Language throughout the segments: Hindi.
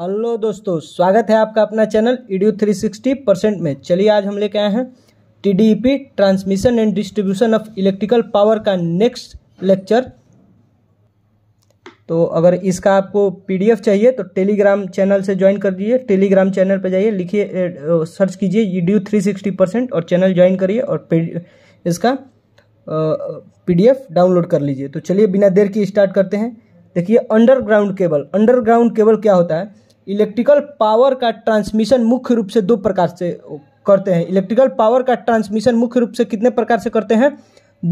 हेलो दोस्तों स्वागत है आपका अपना चैनल ईडियो 360 परसेंट में चलिए आज हम लेके आए हैं TDP transmission and distribution of electrical power का नेक्स्ट लेक्चर तो अगर इसका आपको पीडीएफ चाहिए तो टेलीग्राम चैनल से ज्वाइन कर दीजिए टेलीग्राम चैनल पर जाइए लिखिए सर्च कीजिए ईडियो थ्री परसेंट और चैनल ज्वाइन करिए और इसका पी डाउनलोड कर लीजिए तो चलिए बिना देर की स्टार्ट करते हैं देखिए अंडरग्राउंड केबल अंडरग्राउंड केबल क्या होता है इलेक्ट्रिकल पावर का ट्रांसमिशन मुख्य रूप से दो प्रकार से करते हैं इलेक्ट्रिकल पावर का ट्रांसमिशन मुख्य रूप से कितने प्रकार से करते हैं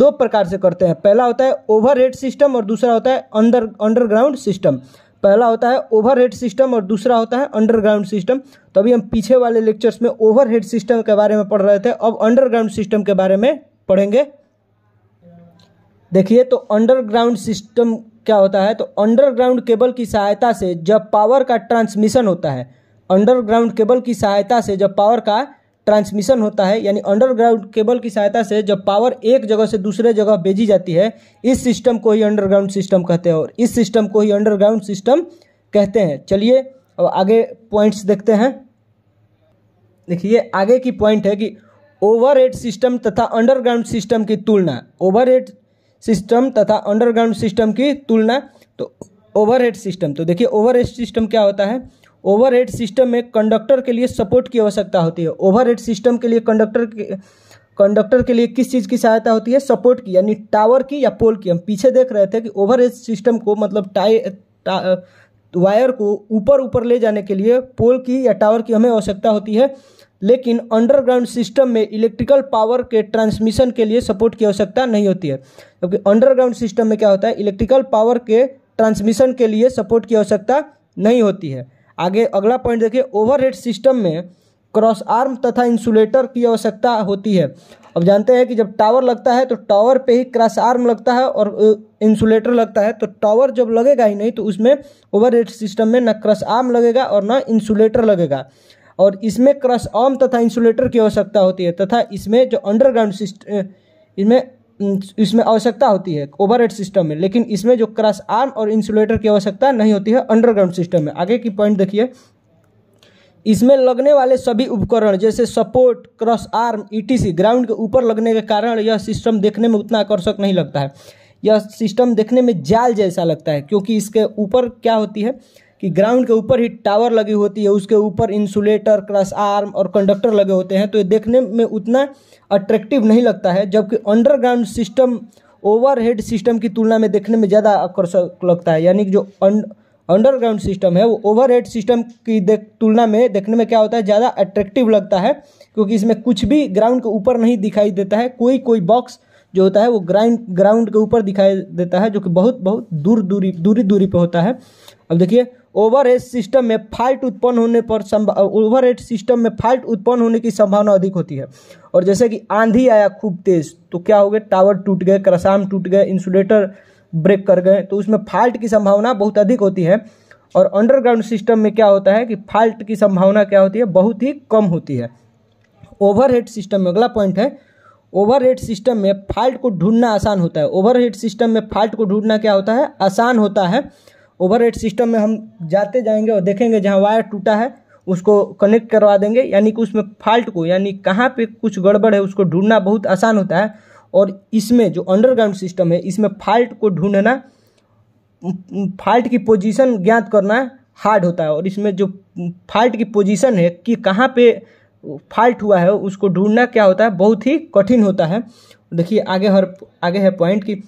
दो प्रकार से करते हैं पहला होता है ओवर सिस्टम और दूसरा होता है अंडर अंडरग्राउंड सिस्टम पहला होता है ओवर सिस्टम और दूसरा होता है अंडरग्राउंड सिस्टम तो अभी हम पीछे वाले लेक्चर्स में ओवर सिस्टम के बारे में पढ़ रहे थे अब अंडरग्राउंड सिस्टम के बारे में पढ़ेंगे देखिए तो अंडरग्राउंड सिस्टम क्या होता है तो अंडरग्राउंड केबल की सहायता से जब पावर का ट्रांसमिशन होता है अंडरग्राउंड केबल की सहायता से जब पावर का ट्रांसमिशन होता है यानी अंडरग्राउंड केबल की सहायता से जब पावर एक जगह से दूसरे जगह भेजी जाती है इस सिस्टम को ही अंडरग्राउंड सिस्टम कहते हैं और इस सिस्टम को ही अंडरग्राउंड सिस्टम कहते हैं चलिए अब आगे पॉइंट्स देखते हैं देखिए आगे की पॉइंट है कि ओवरहेड सिस्टम तथा अंडरग्राउंड सिस्टम की तुलना ओवरहेड सिस्टम तथा अंडरग्राउंड सिस्टम की तुलना तो ओवरहेड सिस्टम तो देखिए ओवरहेड सिस्टम क्या होता है ओवरहेड सिस्टम में कंडक्टर के लिए सपोर्ट की आवश्यकता होती है ओवरहेड सिस्टम के लिए कंडक्टर के कंडक्टर के लिए किस चीज़ की सहायता होती है सपोर्ट की यानी टावर की या पोल की हम पीछे देख रहे थे कि ओवरहेड सिस्टम को मतलब टाई टा, वायर को ऊपर ऊपर ले जाने के लिए पोल की या टावर की हमें आवश्यकता होती है लेकिन अंडरग्राउंड सिस्टम में इलेक्ट्रिकल पावर के ट्रांसमिशन के लिए सपोर्ट की आवश्यकता नहीं होती है जबकि अंडरग्राउंड सिस्टम में क्या होता है इलेक्ट्रिकल पावर के ट्रांसमिशन के लिए सपोर्ट की आवश्यकता नहीं होती है आगे अगला पॉइंट देखिए ओवरहेड सिस्टम में क्रॉस आर्म तथा इंसुलेटर की आवश्यकता होती है अब जानते हैं कि जब टावर लगता है तो टावर पे ही क्रॉस आर्म लगता है और इंसुलेटर लगता है तो टावर जब लगेगा ही नहीं तो उसमें ओवरहेड सिस्टम में ना क्रॉस आर्म लगेगा और ना इंसुलेटर लगेगा और इसमें क्रश आर्म तथा इंसुलेटर की आवश्यकता होती है तथा इसमें जो अंडरग्राउंड सिस्टम इसमें इसमें आवश्यकता होती है ओवरहेड सिस्टम में लेकिन इसमें जो क्रश आर्म और इंसुलेटर की आवश्यकता नहीं होती है अंडरग्राउंड सिस्टम में आगे की पॉइंट देखिए इसमें लगने वाले सभी उपकरण जैसे support cross arm etc e ground के ऊपर लगने के कारण यह सिस्टम देखने में उतना आकर्षक नहीं लगता है यह सिस्टम देखने में जाल जैसा लगता है क्योंकि इसके ऊपर क्या होती है कि ग्राउंड के ऊपर ही टावर लगी होती है उसके ऊपर इंसुलेटर क्रस आर्म और कंडक्टर लगे होते हैं तो ये देखने में उतना अट्रैक्टिव नहीं लगता है जबकि अंडरग्राउंड सिस्टम ओवरहेड सिस्टम की तुलना में देखने में ज़्यादा आकर्षक लगता है यानी कि जो अंडरग्राउंड सिस्टम है वो ओवरहेड सिस्टम की देख तुलना में देखने में क्या होता है ज़्यादा अट्रैक्टिव लगता है क्योंकि इसमें कुछ भी ग्राउंड के ऊपर नहीं दिखाई देता है कोई कोई बॉक्स जो होता है वो ग्राउंड ग्राउंड के ऊपर दिखाई देता है जो कि बहुत बहुत दूर दूरी दूरी दूरी पर होता है अब देखिए ओवरहेड सिस्टम में फाल्ट उत्पन्न होने पर ओवरहेड सिस्टम में फाल्ट उत्पन्न होने की संभावना अधिक होती है और जैसे कि आंधी आया खूब तेज तो क्या हो गया टावर टूट गए क्रसाम टूट गए इंसुलेटर ब्रेक कर गए तो उसमें फाल्ट की संभावना बहुत अधिक होती है और अंडरग्राउंड सिस्टम में क्या होता है कि फाल्ट की संभावना क्या होती है बहुत ही कम होती है ओवरहेड सिस्टम में अगला पॉइंट है ओवरहेड सिस्टम में फाल्ट को ढूंढना आसान होता है ओवरहेड सिस्टम में फाल्ट को ढूंढना क्या होता है आसान होता है ओवर सिस्टम में हम जाते जाएंगे और देखेंगे जहाँ वायर टूटा है उसको कनेक्ट करवा देंगे यानी कि उसमें फॉल्ट को यानी कहाँ पे कुछ गड़बड़ है उसको ढूंढना बहुत आसान होता है और इसमें जो अंडरग्राउंड सिस्टम है इसमें फॉल्ट को ढूंढना फॉल्ट की पोजीशन ज्ञात करना हार्ड होता है और इसमें जो फॉल्ट की पोजीशन है कि कहाँ पे फॉल्ट हुआ है उसको ढूंढना क्या होता है बहुत ही कठिन होता है देखिए आगे हर आगे है पॉइंट कि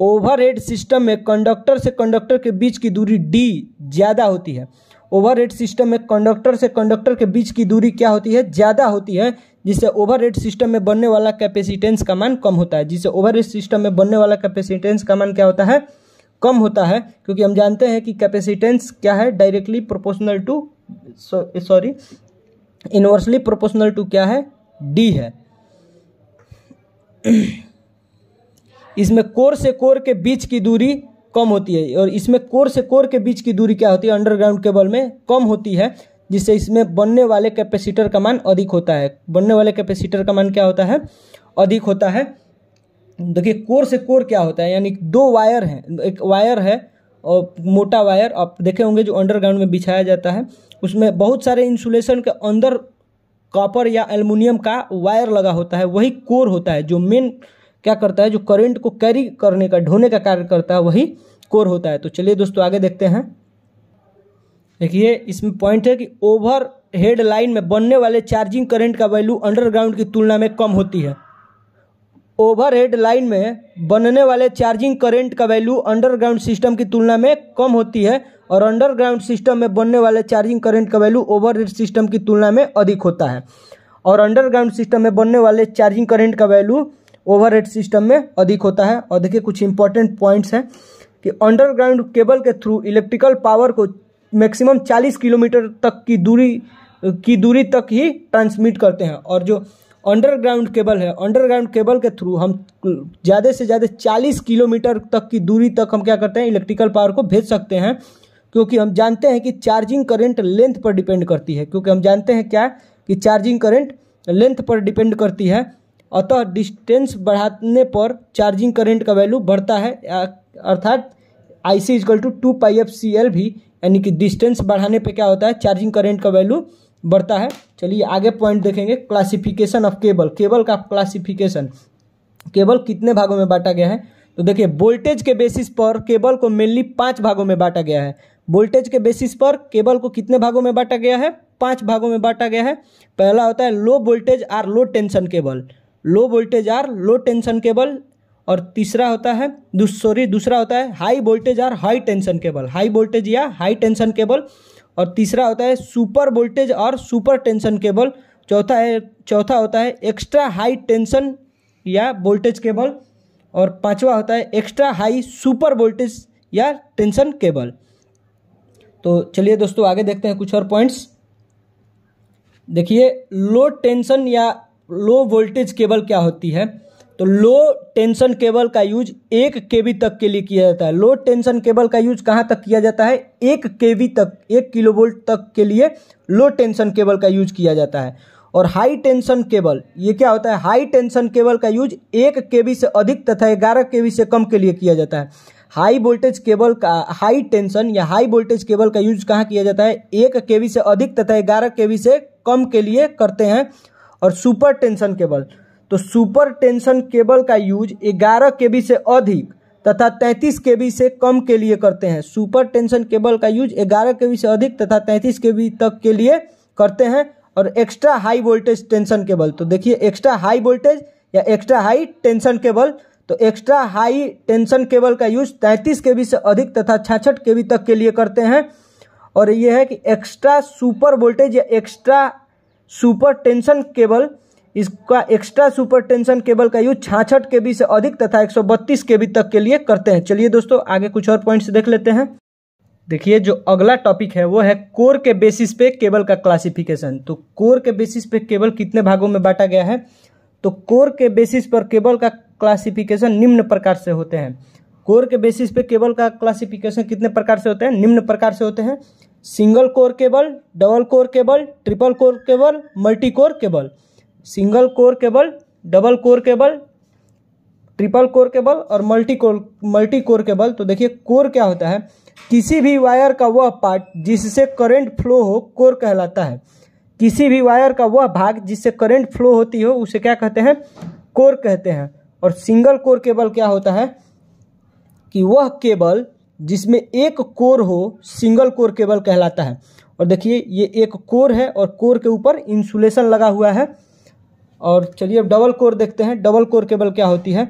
ओवरहेड सिस्टम में कंडक्टर से कंडक्टर के बीच की दूरी डी ज़्यादा होती है ओवरहेड सिस्टम में कंडक्टर से कंडक्टर के बीच की दूरी क्या होती है ज़्यादा होती है जिससे ओवरहेड सिस्टम में बनने वाला कैपेसिटेंस का मान कम होता है जिससे ओवरहेड सिस्टम में बनने वाला कैपेसिटेंस का मान क्या होता है कम होता है क्योंकि हम जानते हैं कि कैपेसिटेंस क्या है directly proportional to sorry inversely proportional to क्या है डी है इसमें कोर से कोर के बीच की दूरी कम होती है और इसमें कोर से कोर के बीच की दूरी क्या होती है अंडरग्राउंड केबल में कम होती है जिससे इसमें बनने वाले कैपेसिटर का मान अधिक होता है बनने वाले कैपेसिटर का मान क्या होता है अधिक होता है देखिए कोर से कोर क्या होता है यानी दो वायर हैं एक वायर है और मोटा वायर आप देखे होंगे जो अंडरग्राउंड में बिछाया जाता है उसमें बहुत सारे इंसुलेशन के अंदर कॉपर या एल्युमिनियम का वायर लगा होता है वही कोर होता है जो मेन क्या करता है जो करंट को कैरी करने का ढोने का कार्य करता है वही कोर होता है तो चलिए दोस्तों आगे देखते हैं देखिए इसमें पॉइंट है कि ओवर हेड लाइन में बनने वाले चार्जिंग करंट का वैल्यू अंडरग्राउंड की तुलना में कम होती है ओवर हेड लाइन में बनने वाले चार्जिंग करंट का वैल्यू अंडरग्राउंड सिस्टम की तुलना में कम होती है और अंडरग्राउंड सिस्टम में बनने वाले चार्जिंग करंट का वैल्यू ओवरहेड सिस्टम की तुलना में अधिक होता है और अंडरग्राउंड सिस्टम में बनने वाले चार्जिंग करंट का वैल्यू ओवर सिस्टम में अधिक होता है और देखिए कुछ इंपॉर्टेंट पॉइंट्स हैं कि अंडरग्राउंड केबल के थ्रू इलेक्ट्रिकल पावर को मैक्सिमम 40 किलोमीटर तक की दूरी की दूरी तक ही ट्रांसमिट करते हैं और जो अंडरग्राउंड केबल है अंडरग्राउंड केबल के थ्रू हम ज़्यादा से ज़्यादा 40 किलोमीटर तक की दूरी तक हम क्या करते हैं इलेक्ट्रिकल पावर को भेज सकते हैं क्योंकि हम जानते हैं कि चार्जिंग करंट लेंथ पर डिपेंड करती है क्योंकि हम जानते हैं क्या कि चार्जिंग करंट लेंथ पर डिपेंड करती है अतः डिस्टेंस बढ़ाने पर चार्जिंग करंट का वैल्यू बढ़ता है अर्थात I C equal to two pi F C L भी यानी कि डिस्टेंस बढ़ाने पे क्या होता है चार्जिंग करंट का वैल्यू बढ़ता है चलिए आगे पॉइंट देखेंगे क्लासिफिकेशन ऑफ केबल केबल का क्लासिफिकेशन केबल कितने भागों में बांटा गया है तो देखिए वोल्टेज के बेसिस पर केबल को मेनली पाँच भागों में बांटा गया है वोल्टेज के बेसिस पर केबल को कितने भागों में बांटा गया है पाँच भागों में बांटा गया है पहला होता है low voltage or low tension cable low voltage or low tension cable और तीसरा होता है सॉरी दूसरा होता है high voltage or high tension cable high voltage या हाई टेंशन केबल और तीसरा होता है सुपर वोल्टेज और सुपर टेंशन केबल चौथा है चौथा होता है एक्स्ट्रा हाई टेंशन या वोल्टेज केबल और पांचवा होता है एक्स्ट्रा हाई सुपर वोल्टेज या टेंशन केबल तो चलिए दोस्तों आगे देखते हैं कुछ और पॉइंट्स देखिए लो टेंशन या लो वोल्टेज केबल क्या होती है तो लो टेंशन केबल का यूज एक केवी तक के लिए किया जाता है लो टेंशन केबल का यूज कहाँ तक किया जाता है एक केवी तक एक किलोवोल्ट तक के लिए लो टेंशन केबल का यूज किया जाता है और हाई टेंशन केबल ये क्या होता है हाई टेंशन केबल का यूज एक केवी से अधिक तथा ग्यारह केवी से कम के लिए किया जाता है हाई वोल्टेज केबल का हाई टेंशन या हाई वोल्टेज केबल का यूज कहाँ किया जाता है एक केवी से अधिक तथा ग्यारह केवी से कम के लिए करते हैं और सुपर टेंशन केबल तो सुपर टेंशन केबल का यूज 11 के से अधिक तथा 33 के बी से कम के लिए करते हैं सुपर टेंशन केबल का यूज 11 के बी से अधिक तथा 33 के बी तक के लिए करते हैं और extra high voltage tension cable तो देखिए एक्स्ट्रा हाई वोल्टेज या एक्स्ट्रा हाई टेंशन केबल तो एक्स्ट्रा हाई टेंशन केबल का यूज तैंतीस के से अधिक तथा छाछठ के तक के लिए करते हैं और ये है कि एक्स्ट्रा सुपर वोल्टेज या एक्स्ट्रा सुपर टेंशन केबल इसका एक्स्ट्रा सुपर टेंशन केबल का यूज छाछठ के से अधिक तथा एक के तक के लिए करते हैं चलिए दोस्तों आगे कुछ और पॉइंट्स देख लेते हैं देखिए जो अगला टॉपिक है वो है कोर के बेसिस पे केबल का क्लासिफिकेशन तो कोर के बेसिस पे केबल कितने भागों में बांटा गया है तो कोर के बेसिस पर केबल का क्लासिफिकेशन निम्न प्रकार से होते हैं कोर के बेसिस पे केबल का क्लासिफिकेशन कितने प्रकार से होते हैं निम्न प्रकार से होते हैं single core cable double core cable triple core cable multi core cable single core cable double core cable triple core cable और multi core multi core cable तो देखिए कोर क्या होता है किसी भी वायर का वह पार्ट जिससे करंट फ्लो हो कोर कहलाता है किसी भी वायर का वह भाग जिससे करंट फ्लो होती हो उसे क्या कहते हैं कोर कहते हैं और सिंगल कोर केबल क्या होता है कि वह केबल जिसमें एक कोर हो सिंगल कोर केबल कहलाता है और देखिए ये एक कोर है और कोर के ऊपर इंसुलेशन लगा हुआ है और चलिए अब डबल कोर देखते हैं डबल कोर केबल क्या होती है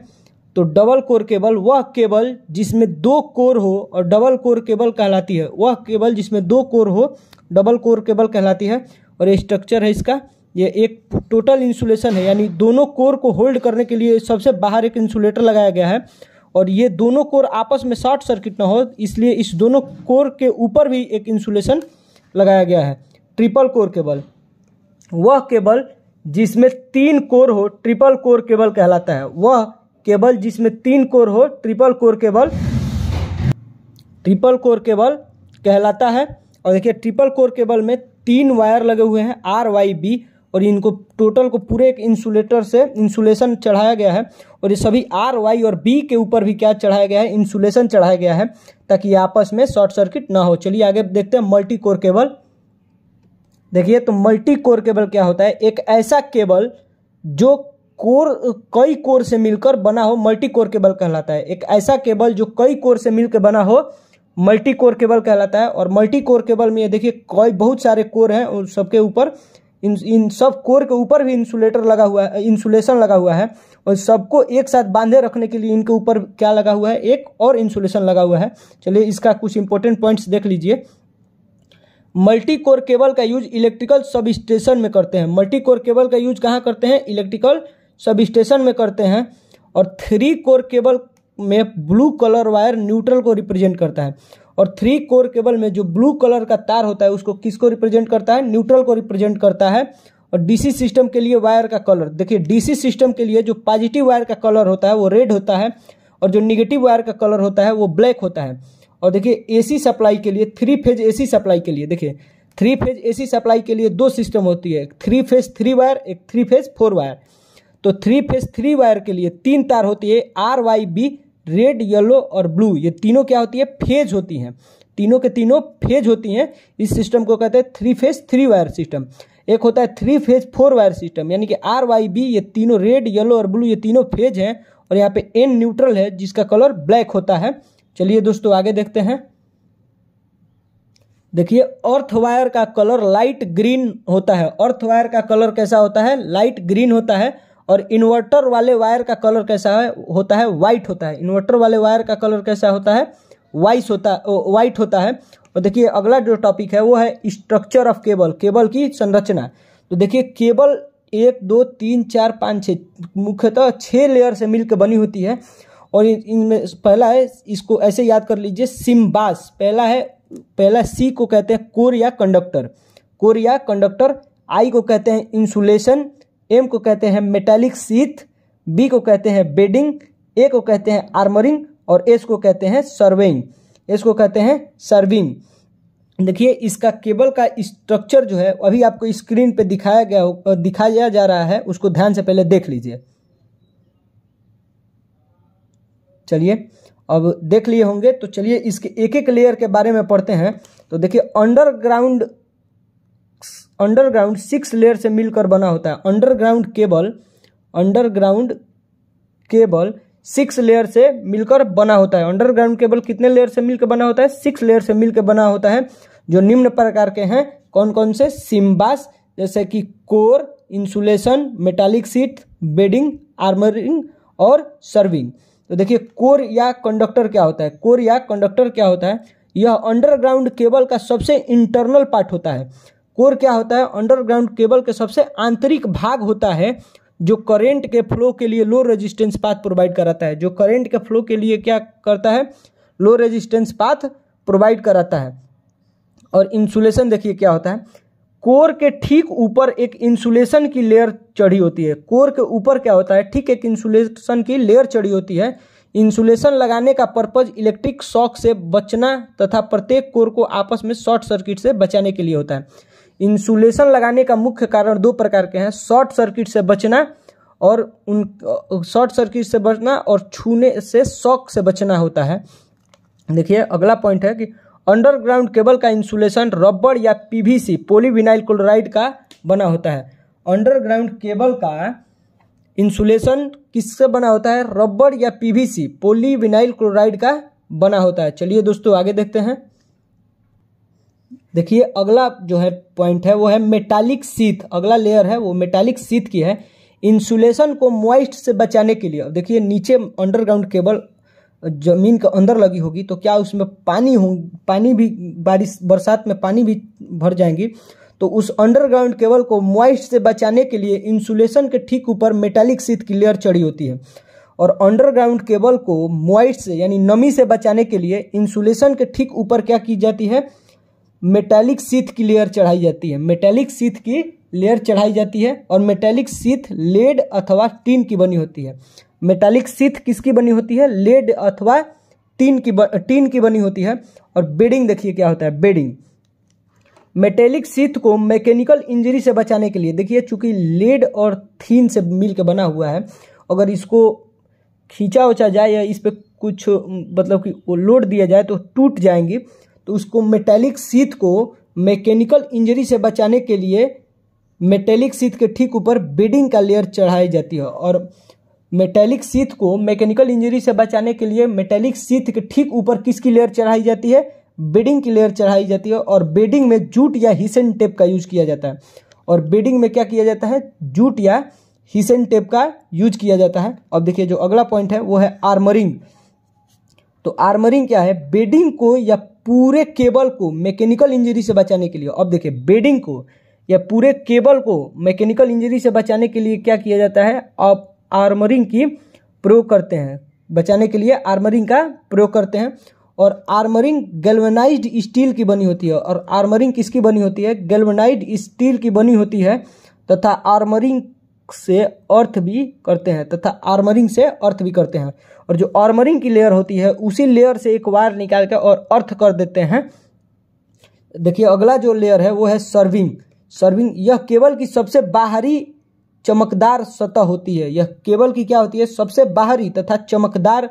तो डबल कोर केबल वह केबल जिसमें दो कोर हो और डबल कोर केबल कहलाती है वह केबल जिसमें दो कोर हो डबल कोर केबल कहलाती है और ये स्ट्रक्चर है इसका ये एक टोटल इंसुलेशन है यानी दोनों कोर को होल्ड करने के लिए सबसे बाहर एक इंसुलेटर लगाया गया है और ये दोनों कोर आपस में शॉर्ट सर्किट ना हो इसलिए इस दोनों कोर के ऊपर भी एक इंसुलेशन लगाया गया है ट्रिपल कोर केबल वह केबल जिसमें तीन कोर हो ट्रिपल कोर केबल कहलाता है वह केबल जिसमें तीन कोर हो triple core cable triple core cable कहलाता है और देखिए ट्रिपल कोर केबल में तीन वायर लगे हुए हैं आर वाई बी और इनको टोटल को पूरे एक इंसुलेटर से इंसुलेशन चढ़ाया गया है और ये सभी आर वाई और बी के ऊपर भी क्या चढ़ाया गया है इंसुलेशन चढ़ाया गया है ताकि आपस में शॉर्ट सर्किट ना हो चलिए आगे देखते हैं मल्टी कोर केबल देखिए तो मल्टी कोर केबल क्या होता है एक ऐसा केबल जो कोर कई कोर से मिलकर बना हो मल्टी कोर केबल कहलाता है एक ऐसा केबल जो कई कोर से मिलकर बना हो मल्टी कोर केबल कहलाता है और मल्टी कोर केबल में ये देखिए कई बहुत सारे कोर हैं उन सबके ऊपर इन इन सब कोर के ऊपर भी इंसुलेटर लगा हुआ है इंसुलेशन लगा हुआ है और सबको एक साथ बांधे रखने के लिए इनके ऊपर क्या लगा हुआ है एक और इंसुलेशन लगा हुआ है चलिए इसका कुछ इंपॉर्टेंट पॉइंट्स देख लीजिए मल्टी कोर केबल का यूज इलेक्ट्रिकल सब स्टेशन में करते हैं मल्टी कोर केबल का यूज कहाँ करते हैं इलेक्ट्रिकल सब स्टेशन में करते हैं और थ्री कोर केबल में ब्लू कलर वायर न्यूट्रल को रिप्रेजेंट करता है और थ्री कोर केबल में जो ब्लू कलर का तार होता है उसको किसको रिप्रेजेंट करता है न्यूट्रल को रिप्रेजेंट करता है और डीसी सिस्टम के लिए वायर का कलर देखिए डीसी सिस्टम के लिए जो पॉजिटिव वायर का कलर होता है वो रेड होता है और जो निगेटिव वायर का कलर होता है वो ब्लैक होता है और देखिए एसी सप्लाई के लिए थ्री फेज एसी सप्लाई के लिए देखिए थ्री फेज एसी सप्लाई के लिए दो सिस्टम होती है एक थ्री फेज थ्री वायर एक थ्री फेज फोर वायर तो थ्री फेज थ्री वायर के लिए तीन तार होती है R Y B red yellow और ब्लू ये तीनों क्या होती है फेज होती हैं तीनों के तीनों फेज होती हैं इस सिस्टम को कहते हैं three phase three wire system एक होता है three phase four wire system यानी कि आर वाई बी ये तीनों रेड येलो और ब्लू ये तीनों फेज हैं और यहाँ पे एन न्यूट्रल है जिसका कलर ब्लैक होता है चलिए दोस्तों आगे देखते हैं देखिए अर्थ वायर का कलर लाइट ग्रीन होता है अर्थ वायर का कलर कैसा होता है लाइट ग्रीन होता है और इन्वर्टर वाले वायर का कलर कैसा है होता है वाइट होता है इन्वर्टर वाले वायर का कलर कैसा होता है वाइस होता वाइट होता है और देखिए अगला जो टॉपिक है वो है स्ट्रक्चर ऑफ केबल केबल की संरचना तो देखिए केबल एक दो तीन चार पाँच छः मुख्यतः छः लेयर से मिलकर बनी होती है और इनमें पहला है इसको ऐसे याद कर लीजिए सिम्बास पहला है पहला सी को कहते हैं कोर या कंडक्टर कोर या कंडक्टर आई को कहते हैं इंसुलेशन एम को कहते हैं मेटालिक सीथ बी को कहते हैं बेडिंग ए को कहते हैं आर्मरिंग और एस को कहते हैं सर्वेइंग इसको कहते हैं सर्विंग देखिए इसका केबल का स्ट्रक्चर जो है अभी आपको स्क्रीन पे दिखाया गया दिखाया जा रहा है उसको ध्यान से पहले देख लीजिए चलिए अब देख लिए होंगे तो चलिए इसके एक एक लेयर के बारे में पढ़ते हैं तो देखिए अंडरग्राउंड अंडरग्राउंड सिक्स लेयर से मिलकर बना होता है underground cable underground cable six layer से मिलकर बना होता है अंडरग्राउंड केबल कितने लेयर से मिलकर बना होता है सिक्स लेयर से मिलकर बना होता है जो निम्न प्रकार के हैं कौन कौन से सिम्बास जैसे कि core insulation metallic sheath bedding armouring और सर्विंग तो देखिए कोर या कंडक्टर क्या होता है कोर या कंडक्टर क्या होता है यह अंडरग्राउंड केबल का सबसे इंटरनल पार्ट होता है कोर क्या होता है अंडरग्राउंड केबल के सबसे आंतरिक भाग होता है जो करेंट के फ्लो के लिए लो रेजिस्टेंस पाथ प्रोवाइड कराता है जो करेंट के फ्लो के लिए क्या करता है लो रेजिस्टेंस पाथ प्रोवाइड कराता है और इंसुलेशन देखिए क्या होता है कोर के ठीक ऊपर एक इंसुलेशन की लेयर चढ़ी होती है कोर के ऊपर क्या होता है ठीक एक इंसुलेशन की लेयर चढ़ी होती है इंसुलेशन लगाने का पर्पज इलेक्ट्रिक शॉक से बचना तथा प्रत्येक कोर को आपस में शॉर्ट सर्किट से बचाने के लिए होता है इंसुलेशन लगाने का मुख्य कारण दो प्रकार के हैं शॉर्ट सर्किट से बचना और उन शॉर्ट सर्किट से बचना और छूने से शॉक से बचना होता है देखिए अगला पॉइंट है कि अंडरग्राउंड केबल का इंसुलेशन रबड़ या पीवीसी पोलीविनाइल क्लोराइड का बना होता है अंडरग्राउंड केबल का इंसुलेशन किससे बना होता है रबड़ या पीवीसी पॉलीविनाइल क्लोराइड का बना होता है चलिए दोस्तों आगे देखते हैं देखिए अगला जो है पॉइंट है वो है मेटालिक सीथ अगला लेयर है वो मेटालिक सीथ की है इंसुलेशन को मॉइस्ट से बचाने के लिए देखिए नीचे अंडरग्राउंड केबल जमीन के अंदर लगी होगी तो क्या उसमें पानी हो पानी भी बारिश बरसात में पानी भी भर जाएंगी तो उस अंडरग्राउंड केबल को मॉइस्ट से बचाने के लिए इंसुलेशन के ठीक ऊपर मेटालिक सीथ की लेयर चढ़ी होती है और अंडरग्राउंड केबल को मॉइस्ट से यानी नमी से बचाने के लिए इंसुलेशन के ठीक ऊपर क्या की जाती है मेटेलिक सीथ की लेयर चढ़ाई जाती है मेटेलिक सीथ की लेयर चढ़ाई जाती है और मेटेलिक सीथ लेड अथवा टीन की बनी होती है मेटेलिक सीथ किसकी बनी होती है लेड अथवा टीन की टीन की बनी होती है और बेडिंग देखिए क्या होता है बेडिंग मेटेलिक सीथ को मैकेनिकल इंजरी से बचाने के लिए देखिए चूंकि लेड और थीन से मिल के बना हुआ है अगर इसको खींचा उचा जाए या इस पर कुछ मतलब कि लोड दिया जाए तो टूट जाएंगी तो उसको मेटेलिक सीथ को मैकेनिकल इंजरी से बचाने के लिए मेटेलिक सीथ के ठीक ऊपर बीडिंग का लेयर चढ़ाई जाती है और मेटेलिक सीथ को मैकेनिकल इंजरी से बचाने के लिए मेटेलिक सीथ के ठीक ऊपर किसकी लेयर चढ़ाई जाती है बेडिंग की लेयर चढ़ाई जाती है और बेडिंग में जूट या हिसेन टेप का यूज किया जाता है और बेडिंग में क्या किया जाता है जूट या हिसेन टेप का यूज किया जाता है अब देखिए जो अगला पॉइंट है वो है आर्मरिंग तो आर्मरिंग क्या है बेडिंग को या पूरे केबल को मैकेनिकल इंजरी से बचाने के लिए अब देखिए बेडिंग को या पूरे केबल को मैकेनिकल इंजरी से बचाने के लिए क्या किया जाता है आप आर्मरिंग की प्रयोग करते हैं बचाने के लिए आर्मरिंग का प्रयोग करते हैं और आर्मरिंग गैल्वेनाइज्ड स्टील की बनी होती है और आर्मरिंग किसकी बनी होती है गेलवेनाइज स्टील की बनी होती है तथा आर्मरिंग से अर्थ भी करते हैं तथा आर्मरिंग से अर्थ भी करते हैं और जो आर्मरिंग की लेयर होती है उसी लेयर से एक वायर निकाल कर और अर्थ कर देते हैं देखिए अगला जो लेयर है वो है सर्विंग सर्विंग यह केबल की सबसे बाहरी चमकदार सतह होती है यह केबल की क्या होती है सबसे बाहरी तथा चमकदार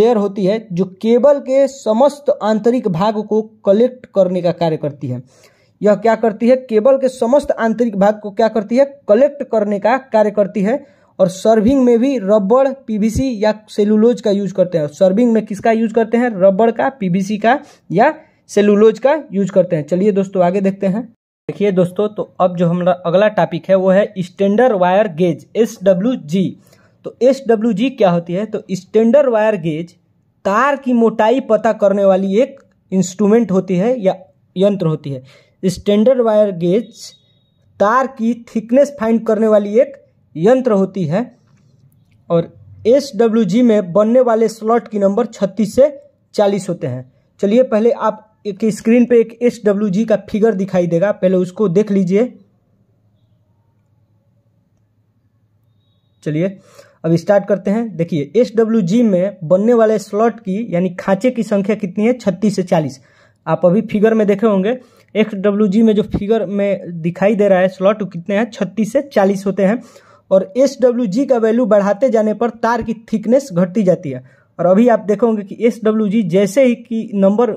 लेयर होती है जो केबल के समस्त आंतरिक भाग को कलेक्ट करने का कार्य करती है यह क्या करती है केबल के समस्त आंतरिक भाग को क्या करती है कलेक्ट करने का कार्य करती है और सर्विंग में भी रबड़ पीवीसी या सेलुलोज का यूज करते हैं सर्विंग में किसका यूज करते हैं रबड़ का पीवीसी का या सेलुलोज का यूज करते हैं चलिए दोस्तों आगे देखते हैं देखिए दोस्तों तो अब जो हमारा अगला टॉपिक है वो है standard wire gauge S W G तो एस डब्ल्यू जी क्या होती है तो स्टैंडर्ड वायर गेज तार की मोटाई पता करने वाली एक इंस्ट्रूमेंट होती है या यंत्र होती है स्टैंडर्ड वायर गेज तार की थिकनेस फाइंड करने वाली एक यंत्र होती है और एस डब्ल्यू जी में बनने वाले स्लॉट की नंबर छत्तीस से चालीस होते हैं चलिए पहले आप एक स्क्रीन पे एक एस डब्ल्यू जी का फिगर दिखाई देगा पहले उसको देख लीजिए चलिए अब स्टार्ट करते हैं देखिए एस डब्ल्यू जी में बनने वाले स्लॉट की यानी खांचे की संख्या कितनी है छत्तीस से चालीस आप अभी फिगर में देखे होंगे एक्स डब्ल्यू जी में जो फिगर में दिखाई दे रहा है स्लॉट कितने हैं छत्तीस से चालीस होते हैं और एस डब्ल्यू जी का वैल्यू बढ़ाते जाने पर तार की थिकनेस घटती जाती है और अभी आप देखोगे कि एस डब्ल्यू जी जैसे ही कि नंबर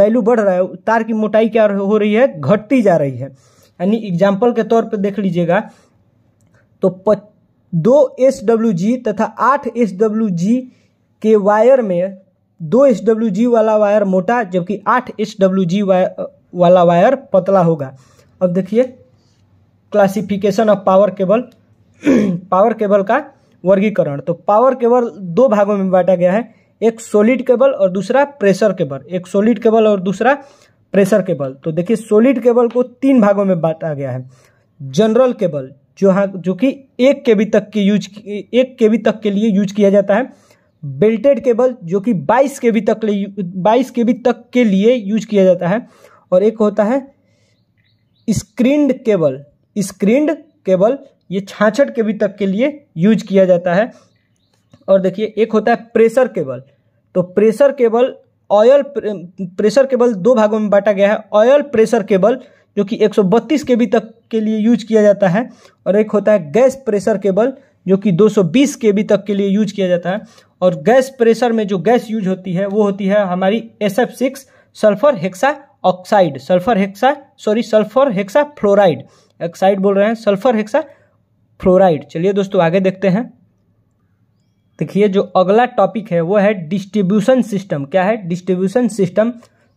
वैल्यू बढ़ रहा है तार की मोटाई क्या हो रही है घटती जा रही है यानी एग्जाम्पल के तौर पर देख लीजिएगा तो प, दो एस डब्ल्यू जी तथा आठ एस डब्ल्यू जी के वायर में दो एस डब्ल्यू जी वाला वायर मोटा जबकि आठ एस डब्ल्यू जी वाला वायर पतला होगा अब देखिए classification of power cable power cable का वर्गीकरण तो पावर केबल दो भागों में बांटा गया है एक सोलिड केबल और दूसरा प्रेशर केबल एक सोलिड केबल और दूसरा प्रेशर केबल तो देखिए सोलिड केबल को तीन भागों में बांटा गया है जनरल केबल जो हाँ जो कि एक के तक के यूज एक के तक के लिए यूज किया जाता है बेल्टेड केबल जो कि 22 के तक बाईस के तक के लिए यूज किया जाता है और एक होता है स्क्रीनड केबल स्क्रीनड केबल ये छाछठ के तक के लिए यूज किया जाता है और देखिए एक होता है प्रेशर केबल तो pressure cable oil pressure cable दो भागों में बांटा गया है ऑयल प्रेशर केबल जो कि 132 केबी तक के लिए यूज किया जाता है और एक होता है गैस प्रेशर केबल जो कि 220 केबी तक के लिए यूज किया जाता है और गैस प्रेशर में जो गैस यूज होती है वो होती है हमारी S F six sulphur hexa oxide sulphur hexa sorry sulphur hexa fluoride oxide बोल रहे हैं सल्फर हेक्सा फ्लोराइड चलिए दोस्तों आगे देखते हैं देखिए जो अगला टॉपिक है वो है डिस्ट्रीब्यूशन सिस्टम क्या है डिस्ट्रीब्यूशन सिस्टम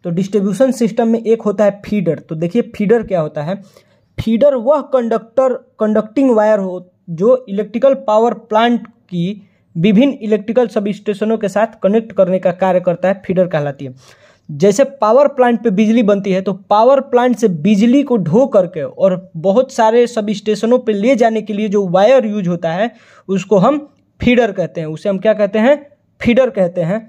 तो डिस्ट्रीब्यूशन सिस्टम में एक होता है फीडर तो देखिए फीडर क्या होता है फीडर वह कंडक्टर कंडक्टिंग वायर हो जो इलेक्ट्रिकल पावर प्लांट की विभिन्न इलेक्ट्रिकल सब स्टेशनों के साथ कनेक्ट करने का कार्य करता है फीडर कहलाती है जैसे पावर प्लांट पे बिजली बनती है तो पावर प्लांट से बिजली को ढो करके और बहुत सारे सब स्टेशनों पे ले जाने के लिए जो वायर यूज होता है उसको हम फीडर कहते हैं उसे हम क्या कहते हैं फीडर कहते हैं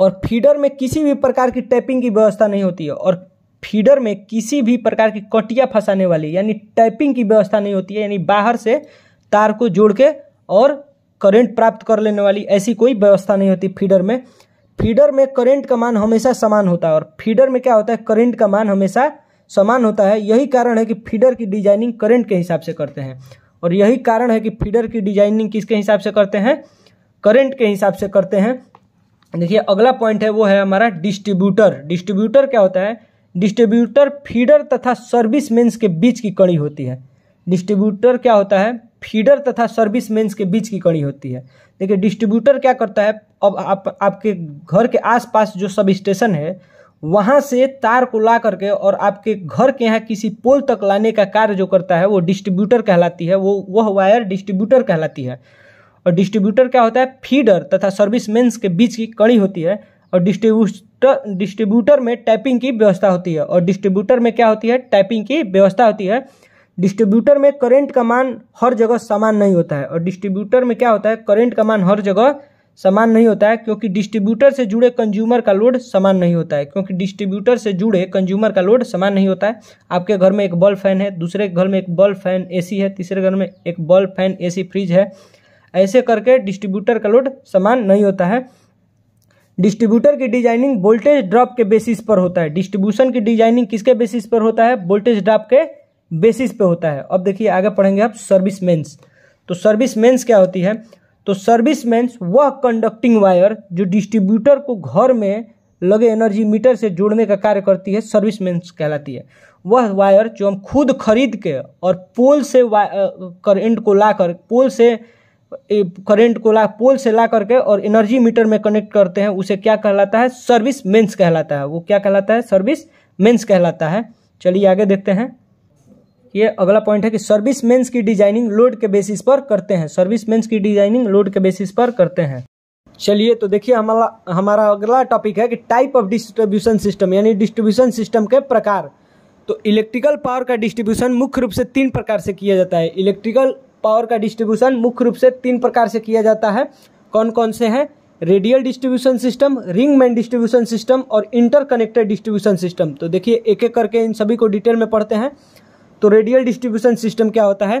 और फीडर में किसी भी प्रकार की टैपिंग की व्यवस्था नहीं होती है और फीडर में किसी भी प्रकार की कटिया फंसाने वाली यानी टैपिंग की व्यवस्था नहीं होती है यानी बाहर से तार को जोड़ के और करंट प्राप्त कर लेने वाली ऐसी कोई व्यवस्था नहीं होती फीडर में फीडर में करंट का मान हमेशा समान होता है और फीडर में क्या होता है करंट का मान हमेशा समान होता है यही कारण है कि फीडर की डिजाइनिंग करंट के हिसाब से करते हैं और यही कारण है कि फीडर की डिजाइनिंग किसके हिसाब से करते हैं करंट के हिसाब से करते हैं देखिए अगला पॉइंट है वो है हमारा डिस्ट्रीब्यूटर डिस्ट्रीब्यूटर क्या होता है डिस्ट्रीब्यूटर फीडर तथा सर्विस के बीच की कड़ी होती है डिस्ट्रीब्यूटर क्या होता है फीडर तथा सर्विस मेन्स के बीच की कड़ी होती है देखिए डिस्ट्रीब्यूटर क्या करता है अब आप आपके घर के आसपास जो सब स्टेशन है वहाँ से तार को ला करके और आपके घर के यहाँ किसी पोल तक लाने का कार्य जो करता है वो डिस्ट्रीब्यूटर कहलाती है वो वह वायर डिस्ट्रीब्यूटर कहलाती है और डिस्ट्रीब्यूटर क्या होता है फीडर तथा सर्विस मेन्स के बीच की कड़ी होती है और डिस्ट्रीब्यूटर डिस्ट्रीब्यूटर में टैपिंग की व्यवस्था होती है और डिस्ट्रीब्यूटर में क्या होती है टैपिंग की व्यवस्था होती है डिस्ट्रीब्यूटर में करंट का मान हर जगह समान नहीं होता है और डिस्ट्रीब्यूटर में क्या होता है करंट का मान हर जगह समान नहीं होता है क्योंकि डिस्ट्रीब्यूटर से जुड़े कंज्यूमर का लोड समान नहीं होता है क्योंकि डिस्ट्रीब्यूटर से जुड़े कंज्यूमर का लोड समान नहीं होता है आपके घर में एक बल्ब फैन है दूसरे घर में एक बल्ब फैन ए है तीसरे घर में एक बल्ब फैन ए फ्रिज है ऐसे करके डिस्ट्रीब्यूटर का लोड समान नहीं होता है डिस्ट्रीब्यूटर की डिजाइनिंग वोल्टेज ड्रॉप के बेसिस पर होता है डिस्ट्रीब्यूशन की डिजाइनिंग किसके बेसिस पर होता है वोल्टेज ड्रॉप के बेसिस पे होता है अब देखिए आगे पढ़ेंगे आप सर्विस मेंस तो सर्विस मेंस क्या होती है तो सर्विस मेंस वह कंडक्टिंग वायर जो डिस्ट्रीब्यूटर को घर में लगे एनर्जी मीटर से जोड़ने का कार्य करती है सर्विस मेंस कहलाती है वह वायर जो हम खुद खरीद के और पोल से करंट को ला कर पोल से करंट को ला पोल से ला करके और एनर्जी मीटर में कनेक्ट करते हैं उसे क्या कहलाता है सर्विस मेंस कहलाता है वो क्या कहलाता है सर्विस मेंस कहलाता है चलिए आगे देखते हैं ये अगला पॉइंट है कि सर्विस मेन्स की डिजाइनिंग लोड के बेसिस पर करते हैं सर्विस मेन्स की डिजाइनिंग लोड के बेसिस पर करते हैं चलिए तो देखिए हमारा हमारा अगला टॉपिक है कि टाइप ऑफ डिस्ट्रीब्यूशन सिस्टम यानी डिस्ट्रीब्यूशन सिस्टम के प्रकार तो इलेक्ट्रिकल पावर का डिस्ट्रीब्यूशन मुख्य रूप से तीन प्रकार से किया जाता है इलेक्ट्रिकल पावर का डिस्ट्रीब्यूशन मुख्य रूप से तीन प्रकार से किया जाता है कौन कौन से हैं radial distribution system ring main distribution system और इंटरकनेक्टेड डिस्ट्रीब्यूशन सिस्टम तो देखिए एक एक करके इन सभी को डिटेल में पढ़ते हैं तो रेडियल डिस्ट्रीब्यूशन सिस्टम क्या होता है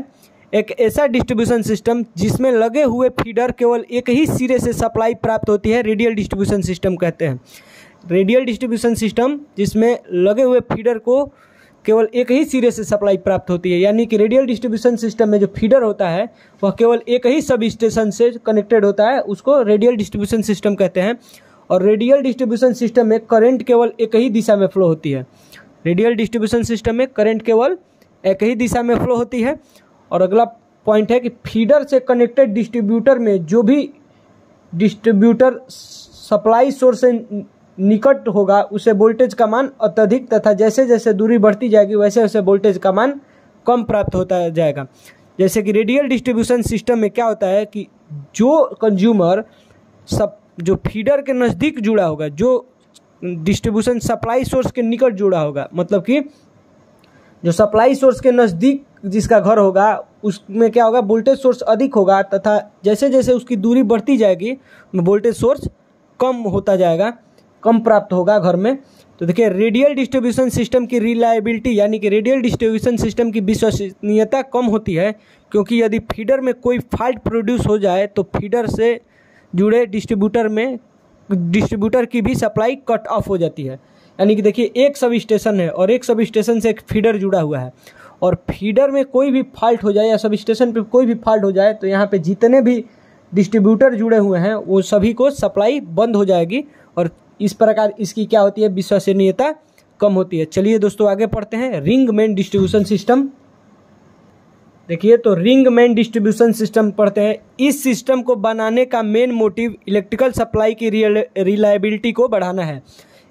एक ऐसा डिस्ट्रीब्यूशन सिस्टम जिसमें लगे हुए फीडर केवल एक ही सिरे से सप्लाई प्राप्त होती है रेडियल डिस्ट्रीब्यूशन सिस्टम कहते हैं रेडियल डिस्ट्रीब्यूशन सिस्टम जिसमें लगे हुए फीडर को केवल एक ही सिरे से सप्लाई प्राप्त होती है यानी कि रेडियल डिस्ट्रीब्यूशन सिस्टम में जो फीडर होता है वह केवल एक ही सब स्टेशन से कनेक्टेड होता है उसको रेडियल डिस्ट्रीब्यूशन सिस्टम कहते हैं और रेडियल डिस्ट्रीब्यूशन सिस्टम में करंट केवल एक ही दिशा में फ्लो होती है रेडियल डिस्ट्रीब्यूशन सिस्टम में करंट केवल एक ही दिशा में फ्लो होती है और अगला पॉइंट है कि फीडर से कनेक्टेड डिस्ट्रीब्यूटर में जो भी डिस्ट्रीब्यूटर सप्लाई सोर्स से निकट होगा उसे वोल्टेज का मान अत्यधिक तथा जैसे जैसे दूरी बढ़ती जाएगी वैसे वैसे वोल्टेज का मान कम प्राप्त होता जाएगा जैसे कि रेडियल डिस्ट्रीब्यूशन सिस्टम में क्या होता है कि जो कंज्यूमर सब जो फीडर के नज़दीक जुड़ा होगा जो डिस्ट्रीब्यूशन सप्लाई सोर्स के निकट जुड़ा होगा मतलब कि जो सप्लाई सोर्स के नज़दीक जिसका घर होगा उसमें क्या होगा वोल्टेज सोर्स अधिक होगा तथा जैसे जैसे उसकी दूरी बढ़ती जाएगी वोल्टेज सोर्स कम होता जाएगा कम प्राप्त होगा घर में तो देखिए रेडियल डिस्ट्रीब्यूशन सिस्टम की रिलायबिलिटी यानी कि रेडियल डिस्ट्रीब्यूशन सिस्टम की विश्वसनीयता कम होती है क्योंकि यदि फीडर में कोई फॉल्ट प्रोड्यूस हो जाए तो फीडर से जुड़े डिस्ट्रीब्यूटर में डिस्ट्रीब्यूटर की भी सप्लाई कट ऑफ हो जाती है यानी कि देखिए एक सब स्टेशन है और एक सब स्टेशन से एक फीडर जुड़ा हुआ है और फीडर में कोई भी फॉल्ट हो जाए या सब स्टेशन पर कोई भी फॉल्ट हो जाए तो यहाँ पर जितने भी डिस्ट्रीब्यूटर जुड़े हुए हैं वो सभी को सप्लाई बंद हो जाएगी और इस प्रकार इसकी क्या होती है विश्वसनीयता कम होती है चलिए दोस्तों आगे पढ़ते हैं रिंग मेन डिस्ट्रीब्यूशन सिस्टम देखिए तो रिंग मेन डिस्ट्रीब्यूशन सिस्टम पढ़ते हैं इस सिस्टम को बनाने का मेन मोटिव इलेक्ट्रिकल सप्लाई की रिलायबिलिटी को बढ़ाना है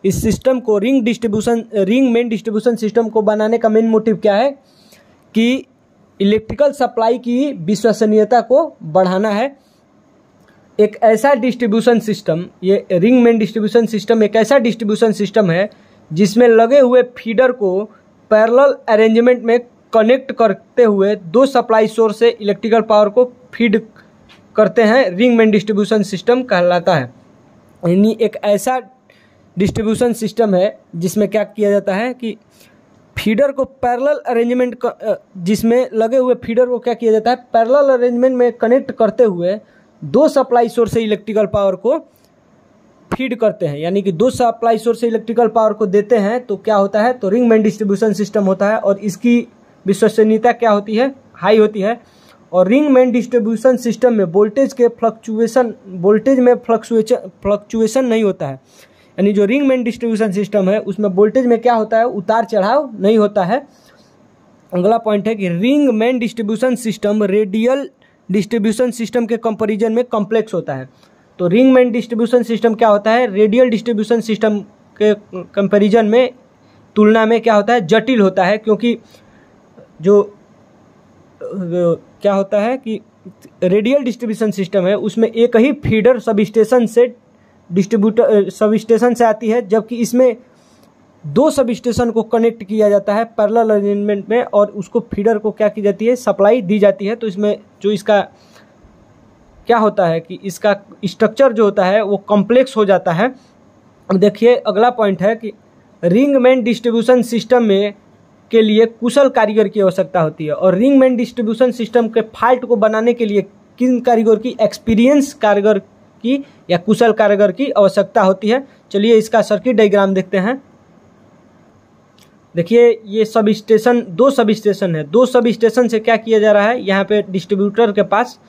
इस सिस्टम को ring distribution ring main distribution system को बनाने का मेन मोटिव क्या है कि इलेक्ट्रिकल सप्लाई की विश्वसनीयता को बढ़ाना है एक ऐसा डिस्ट्रीब्यूशन सिस्टम ये रिंग मेन डिस्ट्रीब्यूशन सिस्टम एक ऐसा डिस्ट्रीब्यूशन सिस्टम है जिसमें लगे हुए फीडर को पैरल अरेंजमेंट में कनेक्ट करते हुए दो सप्लाई सोर्स से इलेक्ट्रिकल पावर को फीड करते हैं रिंग मेन डिस्ट्रीब्यूशन सिस्टम कहलाता है यानी एक ऐसा डिस्ट्रीब्यूशन सिस्टम है जिसमें क्या किया जाता है कि फीडर को पैरेलल अरेंजमेंट जिसमें लगे हुए फीडर को क्या किया जाता है पैरेलल अरेंजमेंट में कनेक्ट करते हुए दो सप्लाई सोर्स से इलेक्ट्रिकल पावर को फीड करते हैं यानी कि दो सप्लाई सोर्स से इलेक्ट्रिकल पावर को देते हैं तो क्या होता है तो रिंग मैन डिस्ट्रीब्यूशन सिस्टम होता है और इसकी विश्वसनीयता क्या होती है हाई होती है और रिंग मैन डिस्ट्रीब्यूशन सिस्टम में वोल्टेज के फ्लक्चुएसन वोल्टेज में फ्लक्चुएशन फ्लक्चुएशन नहीं होता है यानी जो रिंग मेन डिस्ट्रीब्यूशन सिस्टम है उसमें वोल्टेज में क्या होता है उतार चढ़ाव नहीं होता है अगला पॉइंट है कि ring main distribution system radial distribution system के कंपेरिजन में कॉम्प्लेक्स होता है तो रिंग मेन डिस्ट्रीब्यूशन सिस्टम क्या होता है रेडियल डिस्ट्रीब्यूशन सिस्टम के कंपेरिजन में तुलना में क्या होता है जटिल होता है क्योंकि जो क्या होता है कि रेडियल डिस्ट्रीब्यूशन सिस्टम है उसमें एक ही फीडर सब स्टेशन से डिस्ट्रीब्यूटर सब स्टेशन से आती है जबकि इसमें दो सब स्टेशन को कनेक्ट किया जाता है पैरल अरेंजमेंट में और उसको फीडर को क्या की जाती है सप्लाई दी जाती है तो इसमें जो इसका क्या होता है कि इसका स्ट्रक्चर जो होता है वो कॉम्प्लेक्स हो जाता है अब देखिए अगला पॉइंट है कि रिंग मैन डिस्ट्रीब्यूशन सिस्टम में के लिए कुशल कारीगर की आवश्यकता होती है और रिंग मैन डिस्ट्रीब्यूशन सिस्टम के फाल्ट को बनाने के लिए किन कारीगर की एक्सपीरियंस कारीगर की या कुशल कारीगर की आवश्यकता होती है चलिए इसका सर्किट डायग्राम देखते हैं देखिए ये सब स्टेशन दो सब स्टेशन है दो सब स्टेशन से क्या किया जा रहा है यहाँ पे डिस्ट्रीब्यूटर के पास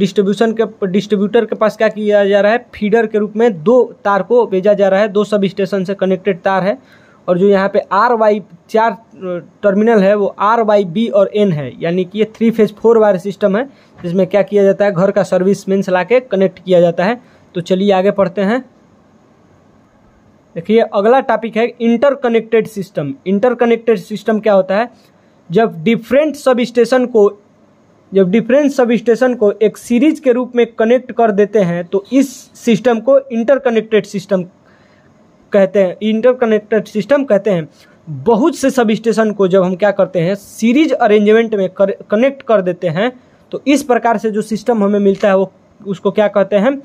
डिस्ट्रीब्यूशन के डिस्ट्रीब्यूटर के पास क्या किया जा रहा है फीडर के रूप में दो तार को भेजा जा रहा है दो सब स्टेशन से कनेक्टेड तार है और जो यहाँ पे आर वाई चार टर्मिनल है वो आर वाई बी और एन है यानी कि ये three phase four wire system है जिसमें क्या किया जाता है घर का सर्विस मेन्स ला के कनेक्ट किया जाता है तो चलिए आगे पढ़ते हैं देखिए अगला टॉपिक है इंटरकनेक्टेड सिस्टम इंटरकनेक्टेड सिस्टम क्या होता है जब डिफरेंट सब स्टेशन को जब डिफरेंट सब स्टेशन को एक सीरीज के रूप में कनेक्ट कर देते हैं तो इस सिस्टम को इंटरकनेक्टेड सिस्टम कहते हैं इंटरकनेक्टेड सिस्टम कहते हैं बहुत से सब स्टेशन को जब हम क्या करते हैं सीरीज अरेंजमेंट में कर, कनेक्ट कर देते हैं तो इस प्रकार से जो सिस्टम हमें मिलता है वो उसको क्या कहते हैं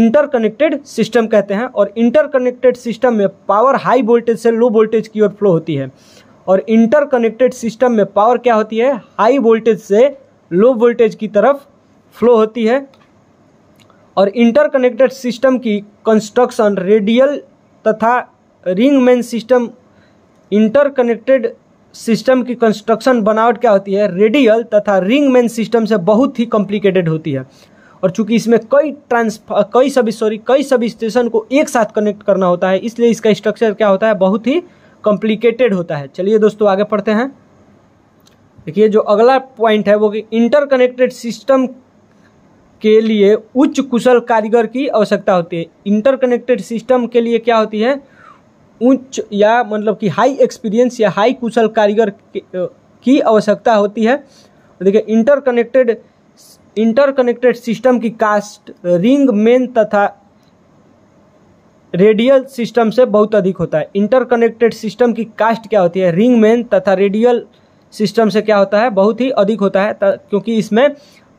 इंटरकनेक्टेड सिस्टम कहते हैं और इंटरकनेक्टेड सिस्टम में पावर हाई वोल्टेज से लो वोल्टेज की ओर फ्लो होती है और इंटरकनेक्टेड सिस्टम में पावर क्या होती है हाई वोल्टेज से लो वोल्टेज की तरफ फ्लो होती है और इंटरकनेक्टेड सिस्टम की कंस्ट्रक्शन रेडियल तथा ring main system interconnected system की कंस्ट्रक्शन बनावट क्या होती है रेडियल तथा रिंग मैन सिस्टम से बहुत ही कॉम्प्लिकेटेड होती है और चूंकि इसमें कई ट्रांस कई सभी सॉरी कई सभी स्टेशन को एक साथ कनेक्ट करना होता है इसलिए इसका स्ट्रक्चर क्या होता है बहुत ही कॉम्प्लिकेटेड होता है चलिए दोस्तों आगे पढ़ते हैं देखिए जो अगला पॉइंट है वो कि इंटरकनेक्टेड सिस्टम के लिए उच्च कुशल कारीगर की आवश्यकता होती है इंटरकनेक्टेड सिस्टम के लिए क्या होती है उच्च या मतलब कि हाई एक्सपीरियंस या हाई कुशल कारीगर की आवश्यकता होती है देखिए इंटरकनेक्टेड इंटरकनेक्टेड सिस्टम की कास्ट रिंग मेन तथा रेडियल सिस्टम से बहुत अधिक होता है इंटरकनेक्टेड सिस्टम की कास्ट क्या होती है रिंग मेन तथा रेडियल सिस्टम से क्या होता है बहुत ही अधिक होता है क्योंकि इसमें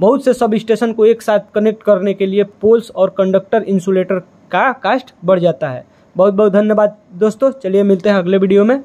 बहुत से सब स्टेशन को एक साथ कनेक्ट करने के लिए पोल्स और कंडक्टर इंसुलेटर का कास्ट बढ़ जाता है बहुत बहुत धन्यवाद दोस्तों चलिए मिलते हैं अगले वीडियो में